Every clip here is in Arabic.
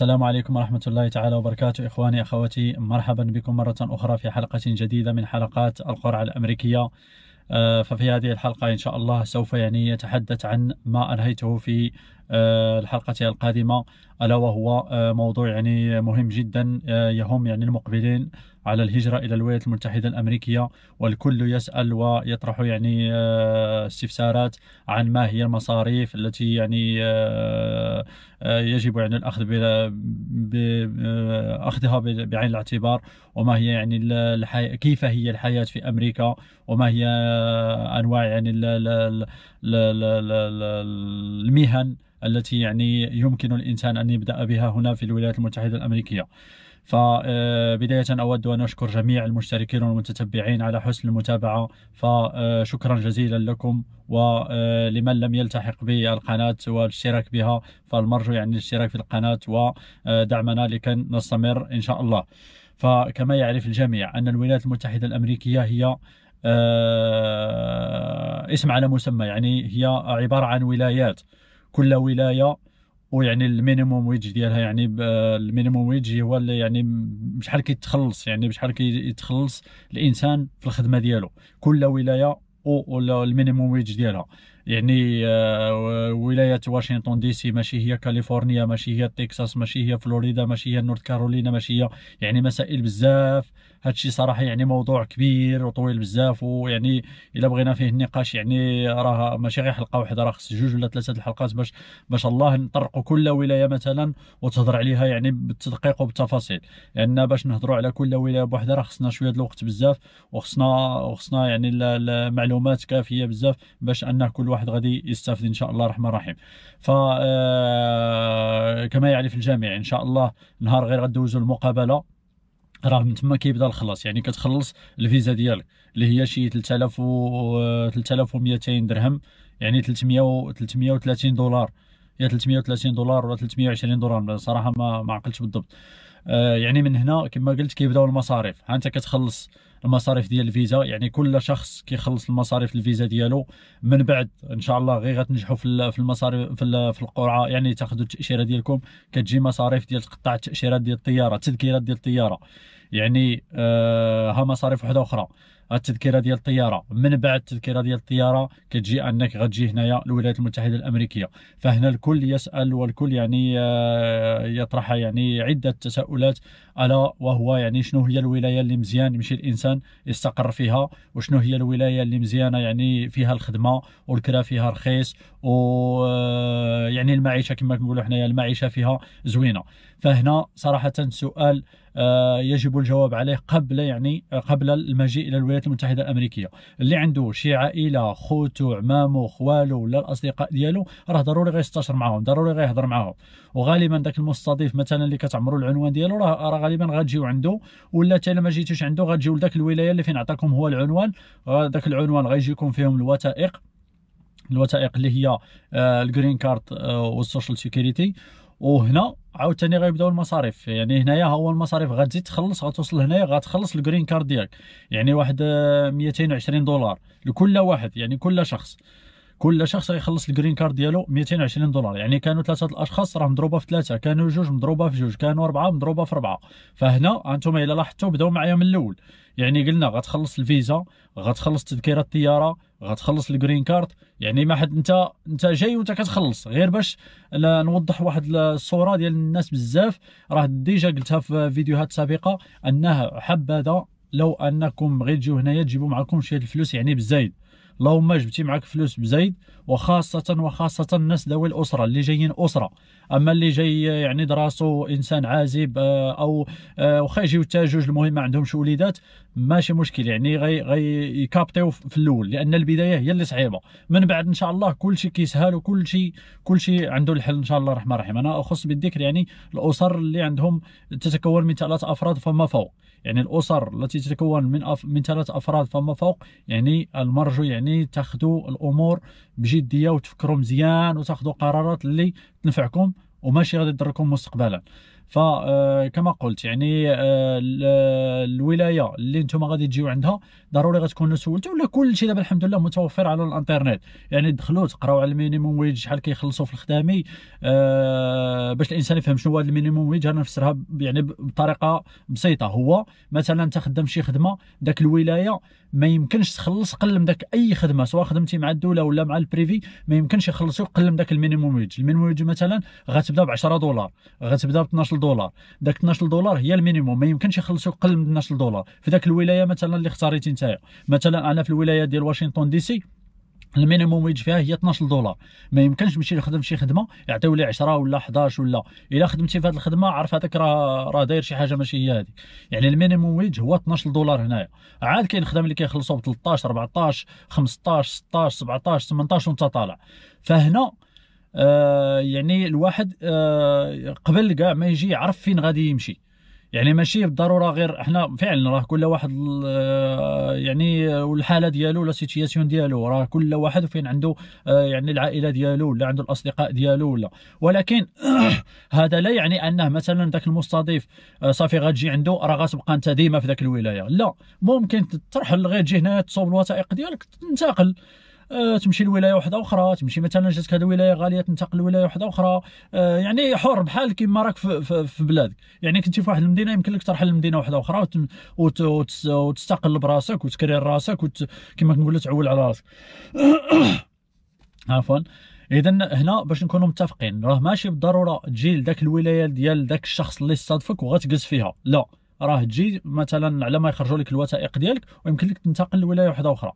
السلام عليكم ورحمة الله تعالى وبركاته إخواني أخواتي مرحبا بكم مرة أخرى في حلقة جديدة من حلقات القرعة الأمريكية آه، ففي هذه الحلقة إن شاء الله سوف يعني يتحدث عن ما أنهيته في آه، الحلقة القادمة ألا وهو آه، موضوع يعني مهم جدا آه، يهم يعني المقبلين على الهجرة إلى الولايات المتحدة الأمريكية والكل يسأل ويطرح يعني آه، استفسارات عن ما هي المصاريف التي يعني يجب يعني الأخذ أخذها بعين الاعتبار وما هي يعني الحياة كيف هي الحياة في أمريكا وما هي أنواع يعني المهن التي يعني يمكن الإنسان أن أن يبدأ بها هنا في الولايات المتحدة الأمريكية فبداية آه، أود أن أشكر جميع المشتركين والمتتبعين على حسن المتابعة فشكرا آه، جزيلا لكم ولمن آه، لم يلتحق بالقناة والاشتراك بها فالمرجو يعني الاشتراك في القناة ودعمنا لكي نستمر إن شاء الله فكما يعرف الجميع أن الولايات المتحدة الأمريكية هي اسم على مسمى يعني هي عبارة عن ولايات كل ولاية ويعني المينيموم ويج ديالها يعني المينيموم ويج هو اللي يعني بشحال كيتخلص يعني بشحال كيتخلص الانسان في الخدمه ديالو كل ولايه ولا المينيموم ويج ديالها يعني آه، ولايه واشنطن دي سي ماشي هي كاليفورنيا ماشي هي تكساس ماشي هي فلوريدا ماشي هي نورث كارولينا ماشي هي يعني مسائل بزاف هادشي صراحه يعني موضوع كبير وطويل بزاف ويعني الا بغينا فيه النقاش يعني راه ماشي غير حلقه واحده راه خص جوج ولا ثلاثه الحلقات باش باش الله نطرقوا كل ولايه مثلا وتهضر عليها يعني بالتدقيق وبالتفاصيل لان يعني باش نهضروا على كل ولايه بوحدها راه خصنا شويه الوقت بزاف وخصنا وخصنا يعني المعلومات كافيه بزاف باش ان كل واحد غادي يستافد ان شاء الله الرحمن الرحيم ف آه، كما يعرف الجميع ان شاء الله نهار غير غدوزوا المقابله راه من تما كيبدا الخلاص يعني كتخلص الفيزا ديالك اللي هي شي 3000 و 3200 درهم يعني 300 و 330 دولار يا 330 دولار ولا 320 دولار صراحه ما ما عقلتش بالضبط آه، يعني من هنا كما قلت كيبداو المصاريف ها انت كتخلص المصاريف ديال الفيزا يعني كل شخص كيخلص المصاريف الفيزا ديالو من بعد ان شاء الله غير غتنجحوا في في المصاريف في, في القرعه يعني تاخذوا التاشيره ديالكم كتجي مصاريف ديال تقطع التاشيرات ديال الطياره تذكيرات ديال الطياره يعني آه، ها مصاريف وحده اخرى التذكره ديال الطياره من بعد التذكره ديال الطياره كتجي انك غتجي هنايا الولايات المتحده الامريكيه فهنا الكل يسال والكل يعني آه، يطرح يعني عده تساؤلات الا وهو يعني شنو هي الولايه اللي مزيان يمشي الانسان يستقر فيها وشنو هي الولايه اللي مزيانه يعني فيها الخدمه والكرا فيها رخيص و آه، يعني المعيشه كما كنقولوا حنايا المعيشه فيها زوينه فهنا صراحه سؤال آه، يجب الجواب عليه قبل يعني آه، قبل المجيء الى الولايات المتحده الامريكيه اللي عنده شي عائله خوتو عمامو خوالو ولا الاصدقاء ديالو راه ضروري غيستشر معاهم ضروري غيهضر معاهم وغالبا ذاك المستضيف مثلا اللي كتعمروا العنوان ديالو راه غالبا غتجيو عنده ولا حتى ما جيتوش عنده غتجيو لذاك الولايه اللي فين عطاكم هو العنوان آه، ذاك العنوان غيجيكم فيهم الوثائق الوثائق اللي هي الجرين كارد والسوشيال سيكيورتي وهنا عاوتاني غيبداو المصاريف يعني هنايا هو المصاريف غتزيد تخلص غتوصل هنايا غتخلص الجرين كارد ديالك يعني واحد 220 آه، دولار لكل واحد يعني كل شخص كل شخص غيخلص الجرين كارد ديالو 220 دولار يعني كانوا ثلاثه الاشخاص راه مضروبه في ثلاثه كانوا جوج مضروبه في جوج كانوا اربعه مضروبه في اربعه فهنا انتم الا لاحظتوا بداو معايا من الاول يعني قلنا غتخلص الفيزا غتخلص تذكره الطياره غتخلص الجرين كارد يعني ما حد انت انت جاي وانت كتخلص غير باش نوضح واحد الصوره ديال الناس بزاف راه ديجا قلتها في فيديوهات سابقه انها حبذا لو انكم غير تجيو هنايا تجيبوا معكم شويه الفلوس يعني بالزايد اللهم جبتي معك فلوس بزايد وخاصه وخاصه الناس ذوي الاسره اللي جايين اسره اما اللي جاي يعني دراسو انسان عازب آه، او آه، وخا يجيو حتى جوج المهم ما عندهمش وليدات ماشي مشكل يعني غي غي يكابطيو في الاول لان البدايه هي اللي صعيبه من بعد ان شاء الله كل شيء كيسهل وكل شيء كل شيء عنده الحل ان شاء الله الرحمن الرحيم انا اخص بالذكر يعني الاسر اللي عندهم تتكون من ثلاث افراد فما فوق يعني الاسر التي تتكون من أف من ثلاث افراد فما فوق يعني المرجو يعني تاخذوا الامور بجديه وتفكروا مزيان وتاخذوا قرارات اللي تنفعكم وماشي غادي تضركم مستقبلا فكما آه، قلت يعني آه، آه، الولايه اللي نتوما غادي تجيو عندها ضروري غتكونوا سولتوا ولا كلشي دابا الحمد لله متوفر على الانترنت يعني دخلوا تقراو على المينيموم ويج شحال كيخلصوا في الخدامي باش الانسان يفهم شنو هو المينيموم ويج انا نفسرها يعني بطريقه بسيطه هو مثلا انت خدام شي خدمه داك الولايه ما يمكنش تخلص قل من داك اي خدمه سواء خدمتي مع الدوله ولا مع البريفي ما يمكنش يخلصوا قل من داك المينيموم ويج المينيموم ويج مثلا غتبدا ب 10 دولار غتبدا ب 12 دولار داك 12 دولار هي المينيموم ما يمكنش يخلصوا اقل من 12 دولار في ذاك الولايه مثلا اللي اختاريتي نتايا مثلا انا في الولايه ديال واشنطن دي سي المينيموم ويج فيها هي 12 دولار ما يمكنش نمشي نخدم شي خدمه يعطيو لي 10 ولا 11 ولا الا خدمتي في هذه الخدمه عرف هذاك راه راه داير شي حاجه ماشي هي هذه يعني المينيموم ويج هو 12 دولار هنايا عاد كاين خدم اللي كيخلصوا ب 13 14 15 16 17 18 وانت طالع فهنا آه، يعني الواحد آه قبل كاع ما يجي يعرف فين غادي يمشي يعني ماشي بالضروره غير احنا فعلا راه كل واحد آه، يعني والحاله ديالو ولا سيتياسيون ديالو راه كل واحد فين عنده آه، يعني العائله ديالو ولا عنده الاصدقاء ديالو ولا ولكن هذا لا يعني انه مثلا ذاك المستضيف صافي غتجي عنده راه غتبقى انت ديما في ذاك الولايه لا ممكن ترحل غير تجي هنا تصوب الوثائق ديالك تنتقل آه تمشي لولايه واحده اخرى تمشي مثلا جاتك هذه ولايه غاليه تنتقل لولايه واحده اخرى آه يعني حر بحال كيما راك في, في, في بلادك يعني كنتي في واحد المدينه يمكن لك ترحل لمدينه واحده اخرى وت... وت... وت... وتستقل براسك وتكري راسك وت... كما كنقول تعول على راسك عفوا اذا هنا باش نكونوا متفقين راه ماشي بالضروره تجي لذاك الولايه ديال ذاك الشخص اللي صادفك وغتجلس فيها لا راه تجي مثلا على ما يخرجوا لك الوثائق ديالك ويمكن لك تنتقل لولايه واحده اخرى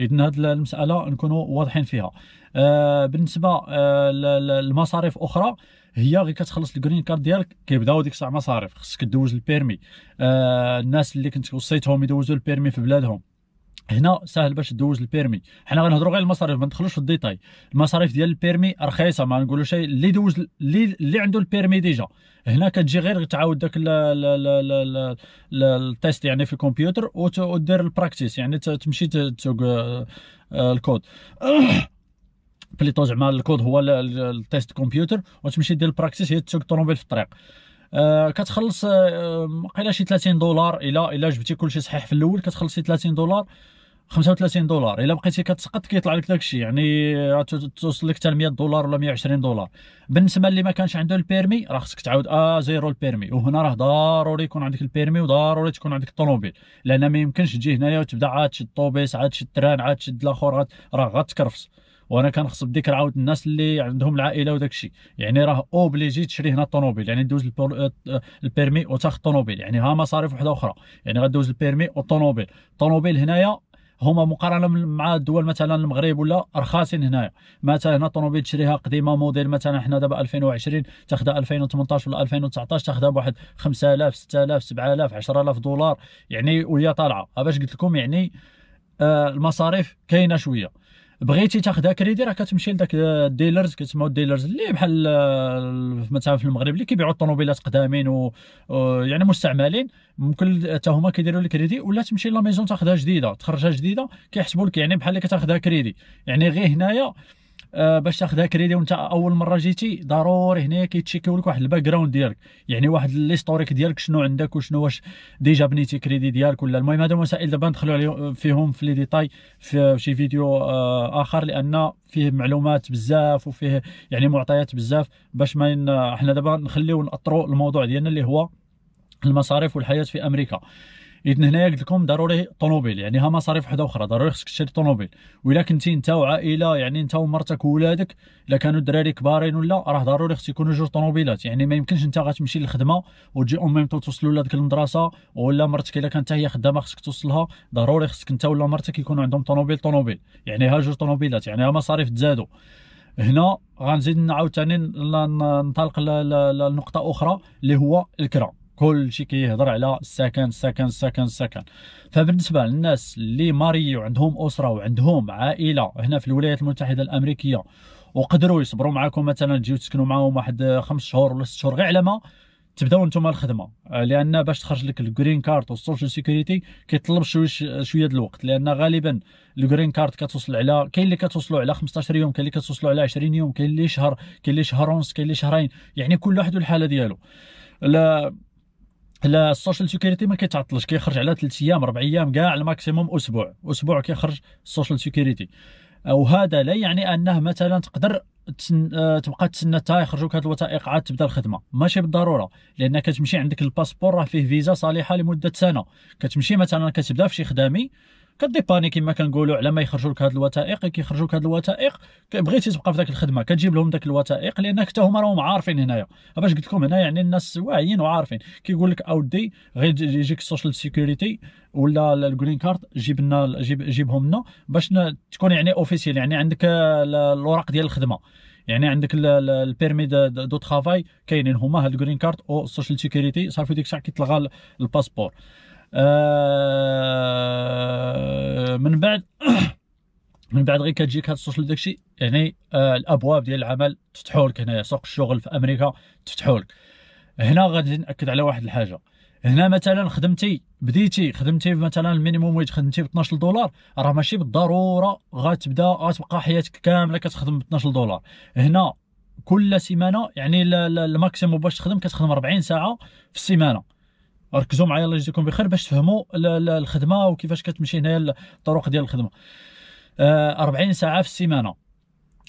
اذن هذه المساله نكونوا واضحين فيها آه، بالنسبه آه، للمصاريف اخرى هي غير كتخلص الجرين كارد ديالك كيبداو ديك الساعه مصاريف خصك دوز البيرمي آه، الناس اللي كنت وصيتهم يدوزوا البيرمي في بلادهم هنا ساهل باش دوز البيرمي حنا غنهضروا غير المصاريف ما ندخلوش في الديتاي المصاريف ديال البيرمي رخيصه ما نقولوا شيء اللي دوز اللي, اللي عنده البيرمي ديجا هنا كتجي غير تعاود داك التيست يعني في الكمبيوتر ودير البراكتيس يعني تمشي تسوق آه، الكود بليطو زعما الكود هو التيست كمبيوتر وتمشي دير البراكتيس هي تسوق الطوموبيل في الطريق آه كتخلص آه قيلا شي 30 دولار الا الا جبتي كلشي صحيح في الاول كتخلصي 30 دولار 35 دولار الا بقيتي كتسقط كيطلع لك داكشي يعني آه، توصل لك حتى 100 دولار ولا 120 دولار بالنسبه اللي ما كانش عنده البيرمي راه خصك تعاود ا آه، زيرو البيرمي وهنا راه ضروري يكون عندك البيرمي وضروري تكون عندك الطوموبيل لان ما يمكنش تجي هنايا وتبدا عاد تشد الطوبيس عاد تشد التران عاد تشد الاخر راه غتكرفس وانا كنخص بديك عاود الناس اللي عندهم العائله وداك الشيء يعني راه اوبليجي تشري هنا الطوموبيل يعني دوز آه، البيرمي وتاخذ الطوموبيل يعني ها مصاريف وحده اخرى يعني غدوز البيرمي والطوموبيل الطوموبيل هنايا هما مقارنه مع الدول مثلا المغرب ولا رخاصين هنايا مثلا هنا طوموبيل تشريها قديمه موديل مثلا حنا دابا 2020 تاخذها 2018 ولا 2019 تاخذها بواحد 5000 6000 7000 10000 دولار يعني وهي طالعه باش قلت لكم يعني آه المصاريف كاينه شويه بغيتي تاخذها كريدي راه كتمشي لذاك الديلرز كتسمعوا الديلرز اللي بحال مثلا في المغرب اللي كيبيعوا الطوموبيلات قدامين و يعني مستعملين ممكن حتى هما كيديروا لك كريدي ولا تمشي لا ميزون تاخذها جديده تخرجها جديده كيحسبوا لك يعني بحال اللي كتاخذها كريدي يعني غير هنايا آه، باش تاخذها كريدي وانت اول مره جيتي ضروري هنا كيتشيكيو لك واحد الباك جراوند ديالك يعني واحد ليستوريك ديالك شنو عندك وشنو واش ديجا بنيتي كريدي ديالك ولا المهم هادو مسائل دابا ندخلوا فيهم في لي ديتاي في شي فيديو آه، اخر لان فيه معلومات بزاف وفيه يعني معطيات بزاف باش ما حنا دابا نخليو ناطروا الموضوع ديالنا اللي هو المصاريف والحياه في امريكا اذا هنايا قلت لكم ضروري طوموبيل يعني ها مصاريف وحده اخرى ضروري خصك تشري طوموبيل والا كنتي انت وعائله يعني انت ومرتك وولادك الا كانوا الدراري كبارين ولا راه ضروري خص يكونوا جوج طوموبيلات يعني ما يمكنش انت غتمشي للخدمه وتجي اون ميم توصل ولادك للمدرسه ولا مرتك الا كانت هي خدامه خصك توصلها ضروري خصك انت ولا مرتك يكونوا عندهم طوموبيل طوموبيل يعني ها جوج طوموبيلات يعني ها مصاريف تزادوا هنا غنزيد عاوتاني ننطلق لنقطه اخرى اللي هو الكرام كلشي كيهضر على السكن السكن السكن السكن فبالنسبه للناس اللي ماري وعندهم اسره وعندهم عائله هنا في الولايات المتحده الامريكيه وقدروا يصبروا معكم مثلا تجيو تسكنوا معاهم واحد آه، خمس شهور ولا ست شهور غير على ما تبداو نتوما الخدمه آه، لان باش تخرج لك الجرين كارت والسوشيال سيكوريتي كيطلب شويه شويه الوقت لان غالبا الجرين كارت كتوصل على كاين اللي كتوصلوا على 15 يوم كاين اللي كتوصلوا على 20 يوم كاين اللي شهر كاين اللي شهر ونص كاين اللي شهرين يعني كل واحد والحاله ديالو السوشيال سيكوريتي ما كيتعطلش كيخرج على 3 ايام 4 ايام كاع الماكسيموم اسبوع اسبوع كيخرج السوشيال سيكوريتي وهذا لا يعني انه مثلا تقدر آه، تبقى تسنى حتى يخرجوك هاد الوثائق عاد تبدا الخدمه ماشي بالضروره لان كتمشي عندك الباسبور راه فيه فيزا صالحه لمده سنه كتمشي مثلا كتبدا في شي خدامي كديباني كما كنقولوا على ما يخرجوا لك هذه الوثائق كيخرجوا لك هذه الوثائق بغيتي تبقى في ذاك الخدمه كتجيب لهم ذاك الوثائق لان حتى هما راهم عارفين هنايا باش قلت لكم هنا يعني الناس واعيين وعارفين كيقول لك اودي غير يجيك السوشيال سيكوريتي ولا الجرين كارد جيب لنا جيب جيبهم لنا باش تكون يعني اوفيسيال يعني عندك الاوراق ديال الخدمه يعني عندك البيرمي دو ترافاي كاينين هما هاد الجرين كارد او السوشيال سيكوريتي صافي ديك الساعه كيتلغى الباسبور آه، من بعد من بعد غير كتجيك هاد السوشيال داكشي يعني آه الابواب ديال العمل تفتحوا لك هنايا سوق الشغل في امريكا تفتحوا لك هنا غادي ناكد على واحد الحاجه هنا مثلا خدمتي بديتي خدمتي مثلا المينيموم ويج خدمتي ب 12 دولار راه ماشي بالضروره غتبدا غتبقى حياتك كامله كتخدم ب 12 دولار هنا كل سيمانه يعني الماكسيموم باش تخدم كتخدم 40 ساعه في السيمانه ركزوا معايا الله يجزيكم بخير باش تفهموا الخدمه وكيفاش كتمشي هنايا الطرق ديال الخدمه 40 آه، ساعه في السيمانه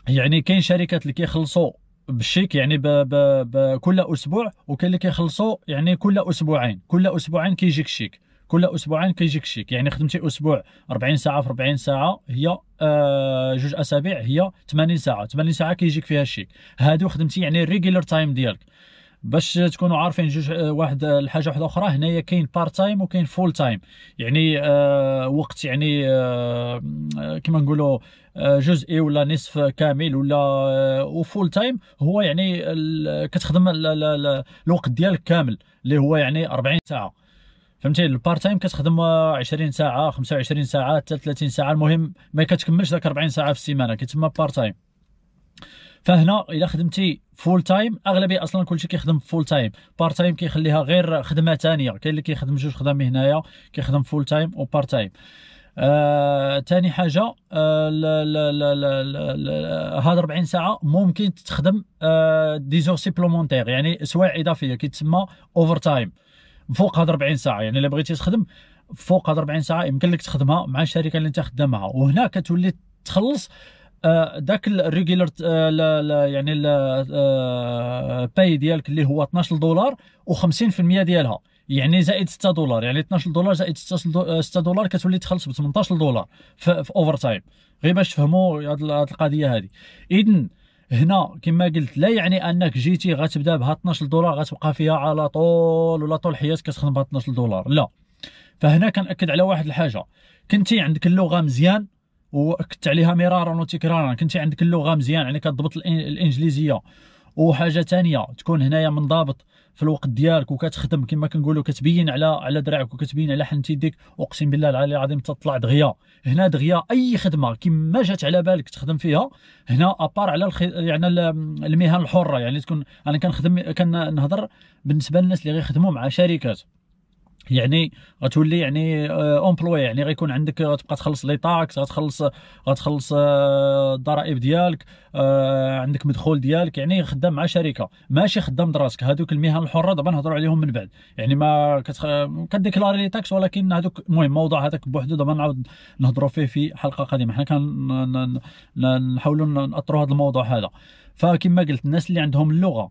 يعني كاين شركات اللي كيخلصوا بالشيك يعني ب ب كل اسبوع وكاين اللي كيخلصوا يعني كل اسبوعين كل اسبوعين كيجيك الشيك كل اسبوعين كيجيك الشيك يعني خدمتي اسبوع 40 ساعه في 40 ساعه هي آه، جوج اسابيع هي 80 ساعه 80 ساعه كيجيك فيها الشيك هادو خدمتي يعني الريجولر تايم ديالك باش تكونوا عارفين جوج آه، واحد آه، الحاجه واحده اخرى هنايا كاين بار تايم وكاين فول تايم يعني آه وقت يعني آه, آه، كما نقولوا جزئي ولا نصف كامل ولا وفول تايم هو يعني كتخدم الوقت ديالك كامل اللي هو يعني 40 ساعه فهمتي البار تايم كتخدم 20 ساعه 25 ساعه حتى 30 ساعه المهم ما كتكملش ذاك 40 ساعه في السيمانه كيتسمى بار تايم فهنا الا خدمتي فول تايم اغلبيه اصلا كلشي كيخدم فول تايم بار تايم كيخليها غير خدمه ثانيه كاين اللي كيخدم جوج خدامي هنايا كيخدم فول تايم وبار تايم ثاني آه، حاجه آه، لا لا لا لا لا هاد 40 ساعه ممكن تخدم آه، دي زور سيبلومونتير يعني سوايع اضافيه كيتسمى اوفر تايم فوق هاد 40 ساعه يعني الا بغيتي تخدم فوق هاد 40 ساعه يمكن لك تخدمها مع الشركه اللي انت خدامها وهنا كتولي تخلص ذاك آه، الريغولار آه، يعني الباي آه، ديالك اللي هو 12 دولار و50% ديالها يعني زائد 6 دولار يعني 12 دولار زائد 6 دولار كتولي تخلص ب 18 دولار في, اوفر تايم غير باش تفهموا هذه القضيه هذه اذن هنا كما قلت لا يعني انك جيتي غتبدا بها 12 دولار غتبقى فيها على طول ولا طول حياتك كتخدم بها 12 دولار لا فهنا كنأكد على واحد الحاجه كنتي عندك اللغه مزيان وأكدت عليها مرارا وتكرارا كنت عندك اللغه مزيان يعني كتضبط الانجليزيه وحاجه ثانيه تكون هنايا منضبط في الوقت ديالك وكتخدم كما كنقولوا كتبين على على دراعك وكتبين على حنتي يديك اقسم بالله العلي العظيم تطلع دغيا هنا دغيا اي خدمه كما جات على بالك تخدم فيها هنا ابار على الخ... يعني المهن الحره يعني تكون انا كنخدم كنهضر بالنسبه للناس اللي غيخدموا مع شركات يعني غتولي يعني امبلوي آه، يعني غيكون عندك غتبقى تخلص لي طاكس غتخلص غتخلص آه، الضرائب ديالك آه، عندك مدخول ديالك يعني خدام مع شركه ماشي خدام دراسك هذوك المهن الحره دابا نهضروا عليهم من بعد يعني ما كتخ... كديكلاري لي طاكس ولكن هذوك المهم موضوع هذاك بوحدو دابا نعاود نهضروا فيه في حلقه قادمه حنا كنحاولوا ناطروا هذا الموضوع هذا فكما قلت الناس اللي عندهم اللغه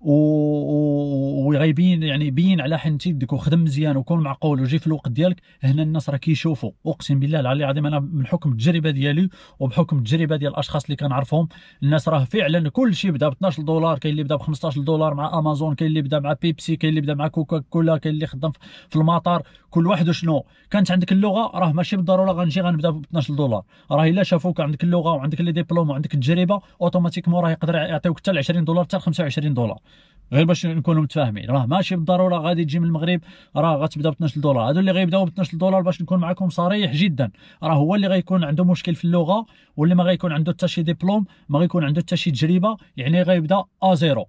وغايبين يعني بين على حنت يدك وخدم مزيان وكون معقول وجي في الوقت ديالك هنا الناس راه كيشوفوا اقسم بالله العلي العظيم انا من حكم التجربه ديالي وبحكم التجربه ديال الاشخاص اللي كنعرفهم الناس راه فعلا كل شيء بدا ب 12 دولار كاين اللي بدا ب 15 دولار مع امازون كاين اللي بدا مع بيبسي كاين اللي بدا مع كوكا كولا كاين اللي خدام في المطار كل واحد وشنو كانت عندك اللغه راه ماشي بالضروره غنجي غنبدا ب 12 دولار راه الا شافوك عندك اللغه وعندك لي ديبلوم وعندك التجربه اوتوماتيكمون راه يقدر يعطيوك حتى 20 دولار حتى 25 دولار غير باش نكونوا متفاهمين راه ماشي بالضروره غادي تجي من المغرب راه غتبدا ب 12 دولار هادو اللي غيبداو ب 12 دولار باش نكون معكم صريح جدا راه هو اللي غيكون عنده مشكل في اللغه واللي ما غيكون عنده حتى شي ديبلوم ما غيكون عنده حتى شي تجربه يعني غيبدا ا زيرو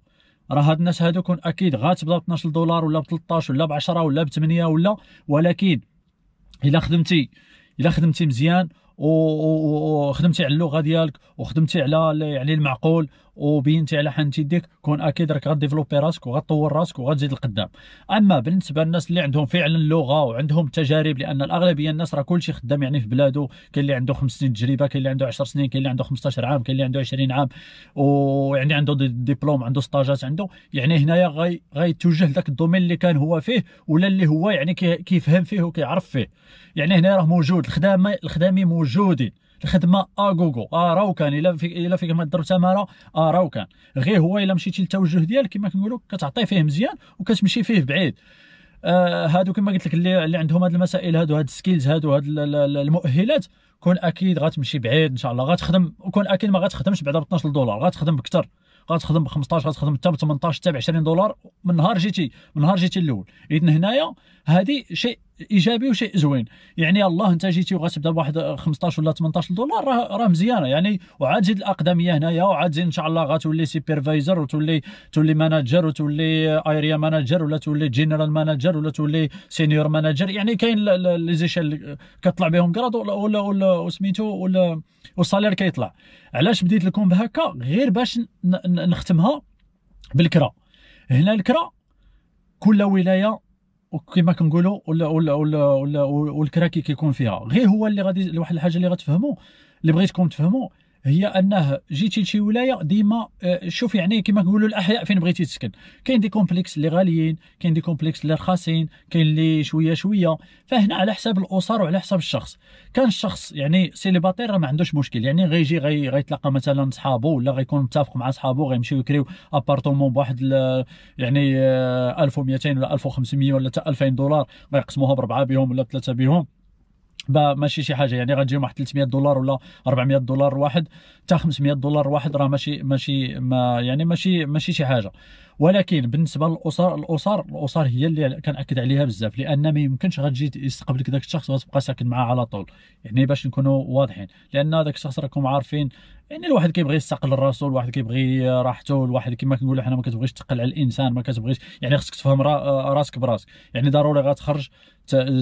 راه هاد الناس هادو كون اكيد غتبدا ب 12 دولار ولا ب 13 ولا ب 10 ولا ب 8 ولا ولكن الا خدمتي الا خدمتي مزيان وخدمتي على اللغه ديالك وخدمتي على يعني المعقول وبينتي على حنت يديك كون اكيد راك غديفلوبي راسك وغتطور راسك وغتزيد القدام اما بالنسبه للناس اللي عندهم فعلا لغه وعندهم تجارب لان الاغلبيه الناس راه كلشي خدام يعني في بلاده كاين اللي عنده خمس سنين تجربه كاين اللي عنده 10 سنين كاين اللي عنده 15 عام كاين اللي عنده 20 عام ويعني عنده ديبلوم عنده سطاجات عنده يعني هنايا غي غيتوجه لذاك الدومين اللي كان هو فيه ولا اللي هو يعني كيفهم فيه وكيعرف فيه يعني هنا راه موجود الخدامه الخدامي موجودين الخدمه ا اه راه كان الا فيك الا فيك ما ضرب تماره راه كان غير هو الا مشيتي للتوجه ديالك كما كنقولوا كتعطي فيه مزيان وكتمشي فيه بعيد آه هادو كما قلت لك اللي, اللي عندهم هاد المسائل هادو هاد السكيلز هادو هاد المؤهلات كون اكيد غتمشي بعيد ان شاء الله غتخدم وكون اكيد ما غتخدمش بعدا ب 12 دولار غتخدم بكثر غتخدم ب 15 غتخدم حتى ب 18 حتى ب 20 دولار من نهار جيتي من نهار جيتي الاول اذا هنايا هذه شيء ايجابي وشيء زوين يعني الله انت جيتي وغتبدا بواحد 15 ولا 18 دولار راه راه مزيانه يعني وعاد تزيد الاقدميه هنايا وعاد ان شاء الله غتولي سوبرفايزر وتولي تولي ماناجر وتولي ايريا ماناجر ولا تولي جنرال ماناجر ولا تولي سينيور ماناجر يعني كاين لي زيشيل كطلع بهم كراد ولا ولا وسميتو ولا والصالير كيطلع علاش بديت لكم بهكا غير باش نختمها بالكرا هنا الكرا كل ولايه كيما كنقولوا ولا ولا ولا ولا والكراكي كيكون فيها غير هو اللي غادي واحد الحاجه اللي غتفهموا اللي بغيتكم تفهموا هي انه جيتي لشي ولايه ديما آه، شوف يعني كما نقولوا الاحياء فين بغيتي تسكن كاين دي كومبلكس اللي غاليين كاين دي كومبلكس اللي رخاصين كاين اللي شويه شويه فهنا على حساب الاسر وعلى حساب الشخص كان الشخص يعني سيليباتير ما عندوش مشكل يعني غيجي غي غيتلاقى مثلا صحابه ولا غيكون متفق مع صحابه غيمشيو يكريو ابارتومون بواحد يعني 1200 آه، ولا 1500 ولا حتى 2000 دولار غيقسموها بربعه بهم ولا ثلاثه بهم ماشي شي حاجه يعني غتجي واحد 300 دولار ولا 400 دولار واحد حتى 500 دولار واحد راه ماشي ماشي ما يعني ماشي ماشي شي حاجه ولكن بالنسبه للاسر الاسر الاسر هي اللي كناكد عليها بزاف لان ما يمكنش غتجي يستقبلك ذاك الشخص وتبقى ساكن معاه على طول يعني باش نكونوا واضحين لان ذاك الشخص راكم عارفين يعني الواحد كيبغي يستقل راسو الواحد كيبغي راحته الواحد كما كنقولوا حنا ما كتبغيش تقل على الانسان ما كتبغيش يعني خصك تفهم راسك براسك يعني ضروري غتخرج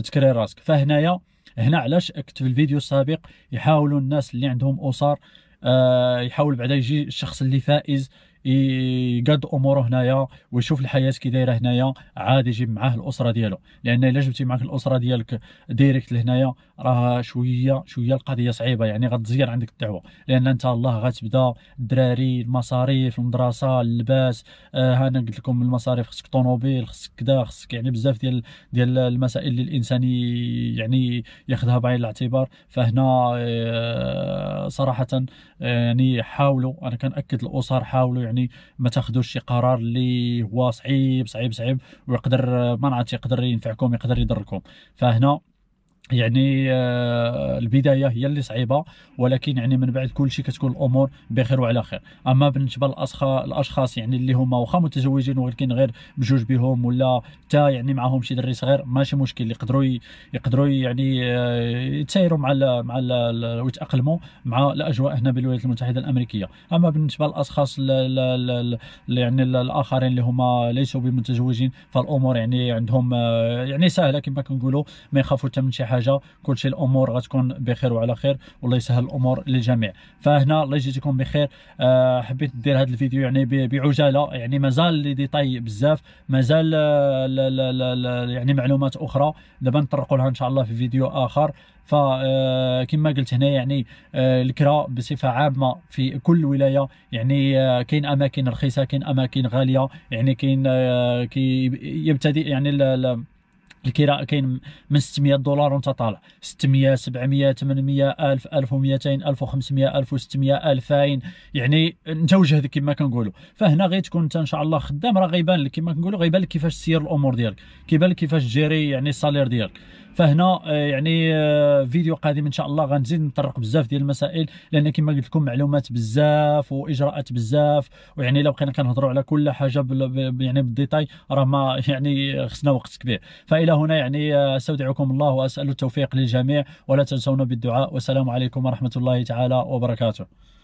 تكري راسك فهنايا هنا علاش كنت في الفيديو السابق يحاولوا الناس اللي عندهم اسر آه يحاول بعدا يجي الشخص اللي فائز يقاد اموره هنايا ويشوف الحياه كي دايره هنايا عاد يجيب معاه الاسره ديالو لان الا جبتي معاك الاسره ديالك ديريكت لهنايا راه شويه شويه القضيه صعيبه يعني غتزير عندك الدعوه لان انت الله غتبدا الدراري المصاريف المدرسه اللباس آه انا قلت لكم المصاريف خصك طوموبيل خصك كذا خصك يعني بزاف ديال ديال المسائل اللي الانسان يعني ياخذها بعين الاعتبار فهنا آه صراحه آه يعني حاولوا انا كنأكد الاسر حاولوا يعني يعني ما تاخذوش شي قرار اللي هو صعيب صعيب صعيب ويقدر ما نعرف يقدر ينفعكم يقدر يضركم فهنا يعني آه، البدايه هي اللي صعيبه ولكن يعني من بعد كل شيء كتكون الامور بخير وعلى خير اما بالنسبه للاشخاص يعني اللي هما واخا متزوجين ولكن غير بجوج بهم ولا حتى يعني معاهم شي دري صغير ماشي مشكل يقدروا يقدروا يعني آه، يتسايروا مع الـ مع ويتاقلموا مع الاجواء هنا بالولايات المتحده الامريكيه اما بالنسبه للاشخاص يعني الاخرين اللي هما ليسوا بمتزوجين فالامور يعني عندهم آه، يعني سهله كما كنقولوا ما يخافوا حتى من شي حاجه حاجه كلشي الامور غتكون بخير وعلى خير والله يسهل الامور للجميع فهنا الله يجزيكم بخير آه حبيت ندير هذا الفيديو يعني بعجاله يعني مازال لي ديطاي بزاف مازال آه، يعني معلومات اخرى دابا نطرقوا لها ان شاء الله في فيديو اخر فكما آه، قلت هنا يعني آه، الكرا بصفه عامه في كل ولايه يعني كاين اماكن رخيصه كاين اماكن غاليه يعني كاين كي يبتدئ يعني الكراء كاين من 600 دولار وانت طالع 600 700 800 1000 1200 1500 1600 2000 يعني انت وجهد كما كنقولوا فهنا غير تكون انت ان شاء الله خدام راه غيبان لك كما كنقولوا غيبان لك كيفاش تسير الامور ديالك كيبان لك كيفاش تجيري يعني السالير ديالك فهنا آه، يعني آه، فيديو قادم ان شاء الله غنزيد نطرق بزاف ديال المسائل لان كما قلت لكم معلومات بزاف واجراءات بزاف ويعني لو بقينا كنهضروا على كل حاجه بل يعني بالديتاي راه ما يعني خصنا وقت كبير فالى هنا يعني آه، استودعكم الله واسال التوفيق للجميع ولا تنسونا بالدعاء والسلام عليكم ورحمه الله تعالى وبركاته